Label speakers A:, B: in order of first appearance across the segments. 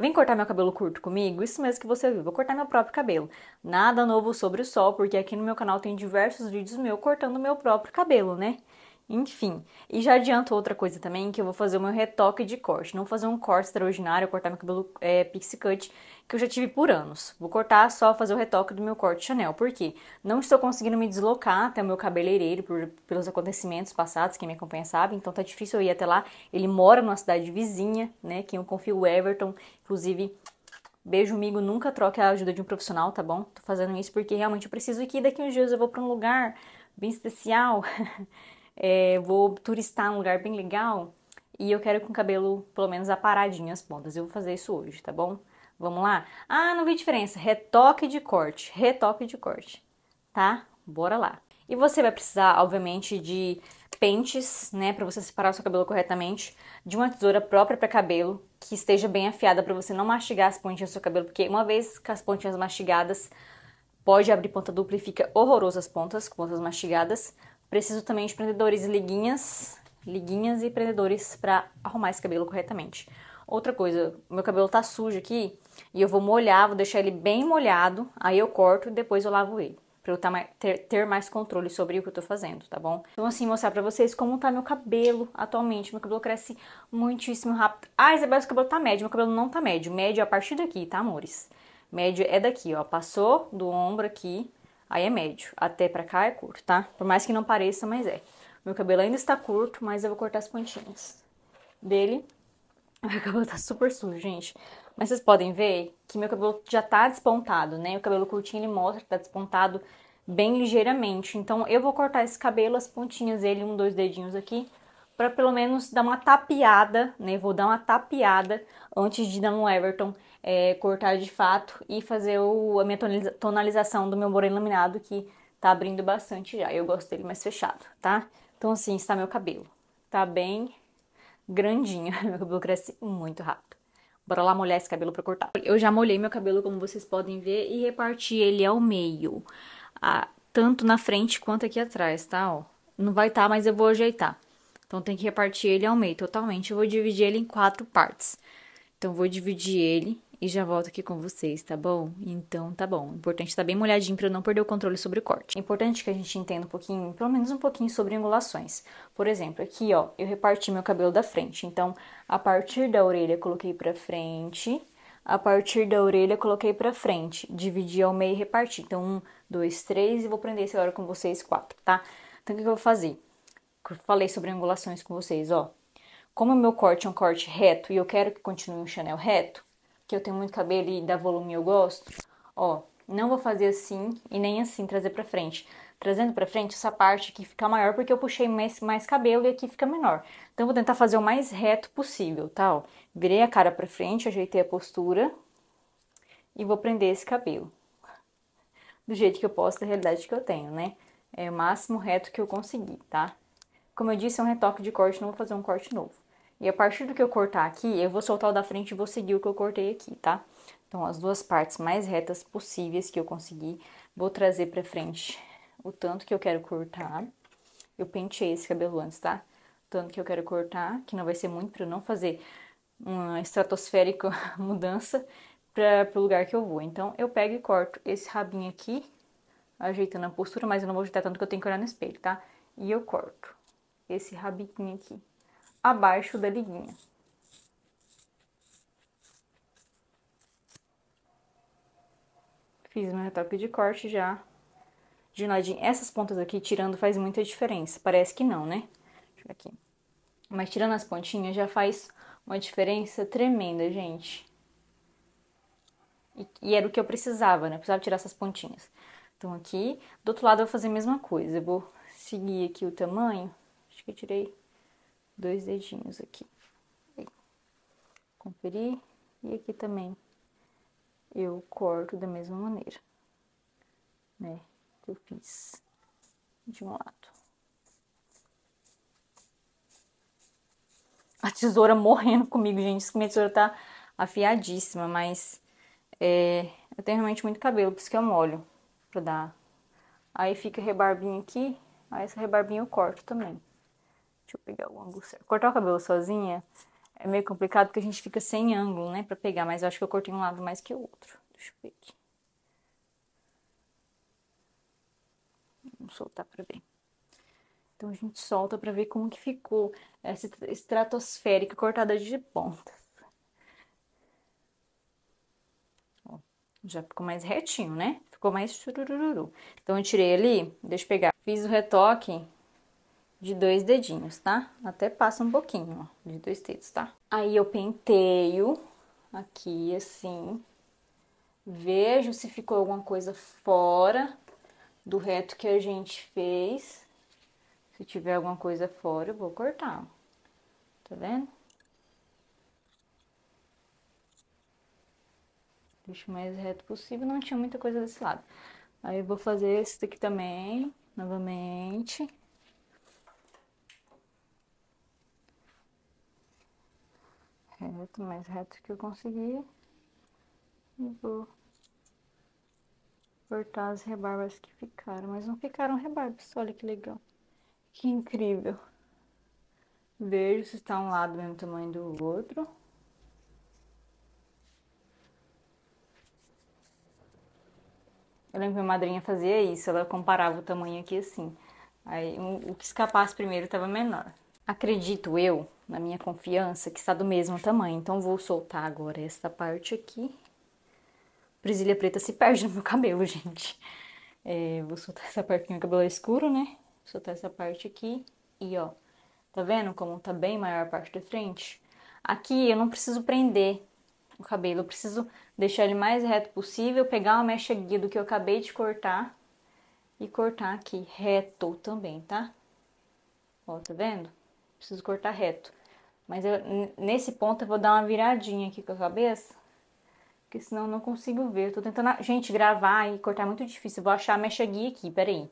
A: Vem cortar meu cabelo curto comigo? Isso mesmo que você viu, vou cortar meu próprio cabelo. Nada novo sobre o sol, porque aqui no meu canal tem diversos vídeos meu cortando meu próprio cabelo, né? Enfim, e já adianto outra coisa também, que eu vou fazer o meu retoque de corte. Não vou fazer um corte extraordinário, cortar meu cabelo é, pixie cut, que eu já tive por anos. Vou cortar só fazer o retoque do meu corte Chanel, porque não estou conseguindo me deslocar até o meu cabeleireiro por, pelos acontecimentos passados, quem me acompanha sabe, então tá difícil eu ir até lá. Ele mora numa cidade vizinha, né, que eu confio, o Everton, inclusive... Beijo, amigo. Nunca troque a ajuda de um profissional, tá bom? Tô fazendo isso porque realmente eu preciso ir, que daqui uns dias eu vou para um lugar bem especial é, vou turistar num lugar bem legal e eu quero com o cabelo pelo menos aparadinho as pontas. Eu vou fazer isso hoje, tá bom? Vamos lá? Ah, não vi diferença. Retoque de corte, retoque de corte, tá? Bora lá. E você vai precisar, obviamente, de pentes, né, para você separar o seu cabelo corretamente, de uma tesoura própria para cabelo, que esteja bem afiada para você não mastigar as pontinhas do seu cabelo, porque uma vez com as pontinhas mastigadas, pode abrir ponta dupla e fica horroroso as pontas, com pontas mastigadas. Preciso também de prendedores e liguinhas, liguinhas e prendedores para arrumar esse cabelo corretamente. Outra coisa, meu cabelo tá sujo aqui e eu vou molhar, vou deixar ele bem molhado, aí eu corto e depois eu lavo ele. Pra eu tá ter, ter mais controle sobre o que eu tô fazendo, tá bom? Então, assim, mostrar pra vocês como tá meu cabelo atualmente. Meu cabelo cresce muitíssimo rápido. Ah, Isabel, seu cabelo tá médio. Meu cabelo não tá médio. Médio é a partir daqui, tá, amores? Médio é daqui, ó. Passou do ombro aqui Aí é médio, até pra cá é curto, tá? Por mais que não pareça, mas é. Meu cabelo ainda está curto, mas eu vou cortar as pontinhas dele. Meu cabelo tá super sujo, gente. Mas vocês podem ver que meu cabelo já tá despontado, né? O cabelo curtinho, ele mostra que tá despontado bem ligeiramente. Então, eu vou cortar esse cabelo, as pontinhas dele, um, dois dedinhos aqui, para pelo menos dar uma tapeada, né? Vou dar uma tapeada antes de dar um Everton é, cortar de fato e fazer o, a minha tonalização do meu moreno laminado, que tá abrindo bastante já. Eu gosto dele mais fechado, tá? Então, assim, está meu cabelo. Tá bem grandinho. Meu cabelo cresce muito rápido. Bora lá molhar esse cabelo pra cortar. Eu já molhei meu cabelo, como vocês podem ver, e reparti ele ao meio. Ah, tanto na frente quanto aqui atrás, tá? Ó, não vai estar, tá, mas eu vou ajeitar. Então, tem que repartir ele ao meio totalmente. Eu vou dividir ele em quatro partes. Então, vou dividir ele e já volto aqui com vocês, tá bom? Então tá bom. Importante é tá bem molhadinho para eu não perder o controle sobre o corte. É importante que a gente entenda um pouquinho, pelo menos um pouquinho sobre angulações. Por exemplo, aqui ó, eu reparti meu cabelo da frente. Então, a partir da orelha coloquei para frente, a partir da orelha coloquei para frente, dividi ao meio e reparti. Então, um, dois, três e vou prender esse agora com vocês quatro, tá? Então, o que, eu vou fazer? falei sobre angulações com vocês, ó. Como o meu corte é um corte reto e eu quero que continue um Chanel reto, que eu tenho muito cabelo e dá volume eu gosto, ó, não vou fazer assim e nem assim trazer pra frente. Trazendo pra frente, essa parte aqui fica maior porque eu puxei mais, mais cabelo e aqui fica menor. Então, vou tentar fazer o mais reto possível, tá? Ó, virei a cara pra frente, ajeitei a postura e vou prender esse cabelo. Do jeito que eu posso, da realidade que eu tenho, né? É o máximo reto que eu conseguir, tá? Como eu disse, é um retoque de corte, não vou fazer um corte novo. E a partir do que eu cortar aqui, eu vou soltar o da frente e vou seguir o que eu cortei aqui, tá? Então, as duas partes mais retas possíveis que eu conseguir, vou trazer pra frente o tanto que eu quero cortar. Eu penteei esse cabelo antes, tá? O tanto que eu quero cortar, que não vai ser muito pra eu não fazer uma estratosférica mudança pra, pro lugar que eu vou. Então, eu pego e corto esse rabinho aqui, ajeitando a postura, mas eu não vou ajeitar tanto que eu tenho que olhar no espelho, tá? E eu corto esse rabinho aqui abaixo da liguinha. Fiz meu retoque de corte já de ladinho. Essas pontas aqui, tirando, faz muita diferença. Parece que não, né? Deixa eu ver aqui. Mas tirando as pontinhas já faz uma diferença tremenda, gente. E, e era o que eu precisava, né? Eu precisava tirar essas pontinhas. Então, aqui, do outro lado eu vou fazer a mesma coisa. Eu vou seguir aqui o tamanho. Acho que eu tirei dois dedinhos aqui. Conferir. E aqui também eu corto da mesma maneira, né? Que eu fiz de um lado. A tesoura morrendo comigo, gente. Isso que minha tesoura tá afiadíssima, mas é, eu tenho realmente muito cabelo, por isso que eu molho pra dar. Aí fica rebarbinho aqui, aí essa rebarbinha eu corto também. Deixa eu pegar o ângulo certo. Cortar o cabelo sozinha é meio complicado porque a gente fica sem ângulo, né, pra pegar. Mas eu acho que eu cortei um lado mais que o outro. Deixa eu ver aqui. Vamos soltar pra ver. Então a gente solta pra ver como que ficou essa estratosférica cortada de pontas. Ó, já ficou mais retinho, né? Ficou mais churururu. Então eu tirei ali, deixa eu pegar. Fiz o retoque de dois dedinhos, tá? Até passa um pouquinho, ó, de dois dedos, tá? Aí eu penteio aqui assim, vejo se ficou alguma coisa fora do reto que a gente fez. Se tiver alguma coisa fora, eu vou cortar, tá vendo? Deixa o mais reto possível, não tinha muita coisa desse lado. Aí eu vou fazer esse daqui também, novamente. reto, é mais reto que eu conseguir. E vou cortar as rebarbas que ficaram, mas não ficaram rebarbas, olha que legal. Que incrível. Vejo se está um lado do mesmo tamanho do outro. Eu lembro que minha madrinha fazia isso, ela comparava o tamanho aqui assim. Aí o que escapasse primeiro estava menor. Acredito eu na minha confiança, que está do mesmo tamanho. Então, vou soltar agora esta parte aqui. Presilha preta se perde no meu cabelo, gente. É, vou soltar essa parte que meu cabelo é escuro, né? Vou soltar essa parte aqui. E, ó, tá vendo como tá bem maior a parte da frente? Aqui eu não preciso prender o cabelo, eu preciso deixar ele mais reto possível, pegar uma mecha guia do que eu acabei de cortar e cortar aqui reto também, tá? Ó, tá vendo? Preciso cortar reto. Mas eu, nesse ponto eu vou dar uma viradinha aqui com a cabeça, porque senão eu não consigo ver. Eu tô tentando, gente, gravar e cortar é muito difícil. Eu vou achar a mecha guia aqui, peraí.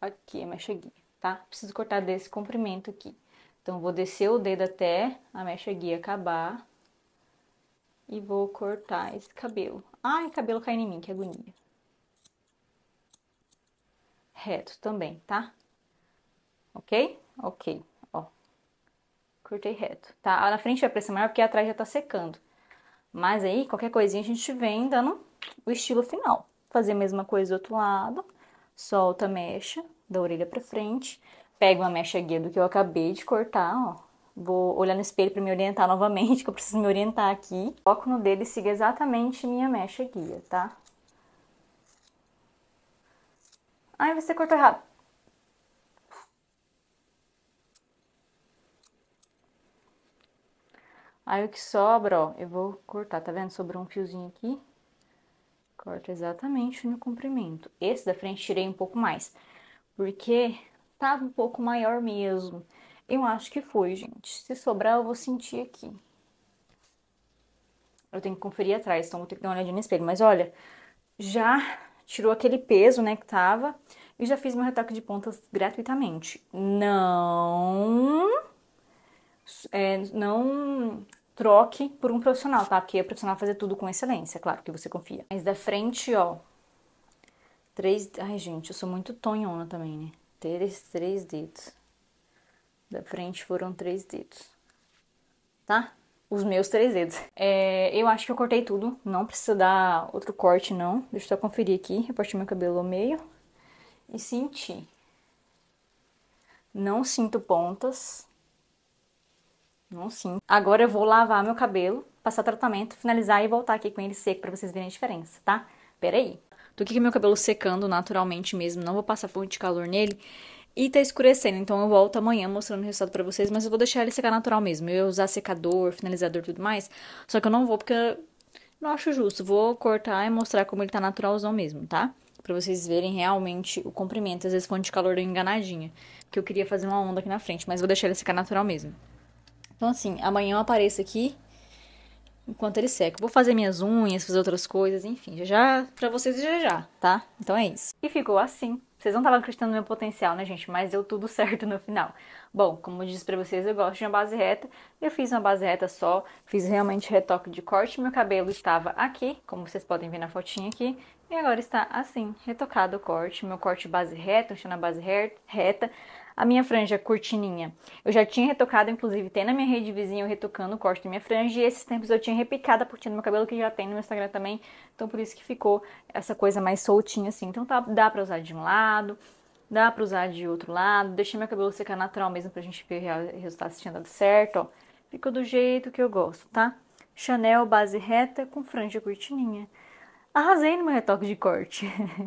A: Aqui é a mecha guia, tá? Preciso cortar desse comprimento aqui. Então, vou descer o dedo até a mecha guia acabar. E vou cortar esse cabelo. Ai, cabelo caindo em mim, que agonia. Reto também, tá? Ok? Ok cortei reto, tá? Na frente vai aparecer maior porque atrás já tá secando. Mas aí, qualquer coisinha, a gente vem dando o estilo final. Fazer a mesma coisa do outro lado, solta a mecha da orelha pra frente, pego uma mecha guia do que eu acabei de cortar, ó. Vou olhar no espelho para me orientar novamente, que eu preciso me orientar aqui. Coloco no dedo e sigo exatamente minha mecha guia, tá? Ai, você cortou errado. Aí o que sobra, ó, eu vou cortar, tá vendo? Sobrou um fiozinho aqui. Corta exatamente no comprimento. Esse da frente tirei um pouco mais, porque tava um pouco maior mesmo. Eu acho que foi, gente. Se sobrar, eu vou sentir aqui. Eu tenho que conferir atrás, então vou ter que dar uma olhadinha no espelho. Mas olha, já tirou aquele peso, né, que tava. E já fiz meu retoque de pontas gratuitamente. Não... É, não troque por um profissional, tá? Porque o profissional fazer tudo com excelência, claro que você confia. Mas da frente, ó. Três. Ai, gente, eu sou muito tonhona também, né? Três, três dedos. Da frente foram três dedos. Tá? Os meus três dedos. É, eu acho que eu cortei tudo. Não precisa dar outro corte, não. Deixa eu só conferir aqui. Repartir meu cabelo ao meio. E senti. Não sinto pontas. Não, sim. Agora eu vou lavar meu cabelo, passar tratamento, finalizar e voltar aqui com ele seco para vocês verem a diferença, tá? Peraí. Tô aqui com meu cabelo secando naturalmente mesmo, não vou passar fonte de calor nele. E tá escurecendo, então eu volto amanhã mostrando o resultado pra vocês, mas eu vou deixar ele secar natural mesmo. Eu ia usar secador, finalizador e tudo mais, só que eu não vou porque não acho justo. Vou cortar e mostrar como ele tá naturalzão mesmo, tá? Pra vocês verem realmente o comprimento. Às vezes fonte de calor deu enganadinha, porque eu queria fazer uma onda aqui na frente, mas vou deixar ele secar natural mesmo. Então, assim, amanhã eu apareço aqui enquanto ele seca. Vou fazer minhas unhas, fazer outras coisas, enfim, já já pra vocês já já, tá? Então é isso. E ficou assim. Vocês não estavam acreditando no meu potencial, né, gente? Mas deu tudo certo no final. Bom, como eu disse pra vocês, eu gosto de uma base reta. Eu fiz uma base reta só, fiz realmente retoque de corte. Meu cabelo estava aqui, como vocês podem ver na fotinha aqui. E agora está assim, retocado o corte. Meu corte base reta, deixando a base reta a minha franja cortininha. Eu já tinha retocado, inclusive, tem na minha rede vizinha eu retocando o corte da minha franja. E esses tempos eu tinha repicado a pontinha do meu cabelo, que já tem no meu Instagram também. Então, por isso que ficou essa coisa mais soltinha assim. Então, tá, dá pra usar de um lado, dá pra usar de outro lado. Deixei meu cabelo secar natural mesmo pra gente ver o resultado se tinha dado certo, ó. Ficou do jeito que eu gosto, tá? Chanel base reta com franja cortininha. Arrasei no meu retoque de corte.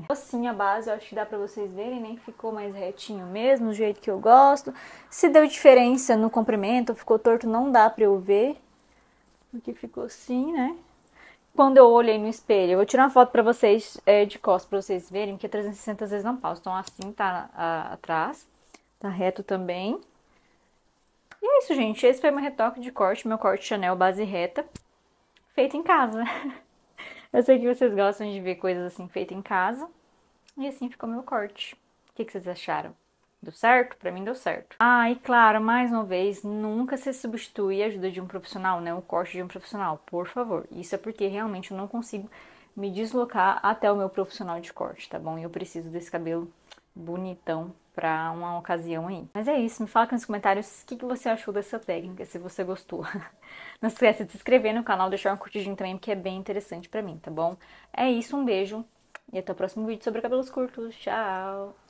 A: Assim a base, eu acho que dá pra vocês verem, né? Ficou mais retinho mesmo, do jeito que eu gosto. Se deu diferença no comprimento, ficou torto, não dá pra eu ver. Porque ficou assim, né? Quando eu olhei no espelho, eu vou tirar uma foto pra vocês é, de costas, pra vocês verem, porque 360 vezes não pausa. Então assim tá a, atrás, tá reto também. E é isso, gente. Esse foi meu retoque de corte, meu corte Chanel base reta, feito em casa. Eu sei que vocês gostam de ver coisas assim feitas em casa. E assim ficou meu corte. O que, vocês acharam? Deu certo? Pra mim deu certo. Ah, e claro, mais uma vez, nunca se substitui a ajuda de um profissional, né? O corte de um profissional, por favor. Isso é porque realmente eu não consigo me deslocar até o meu profissional de corte, tá bom? E eu preciso desse cabelo bonitão para uma ocasião aí. Mas é isso, me fala aqui nos comentários o que, que você achou dessa técnica, se você gostou. Não esquece de se inscrever no canal, deixar um curtidinho também, porque é bem interessante para mim, tá bom? É isso, um beijo e até o próximo vídeo sobre cabelos curtos. Tchau!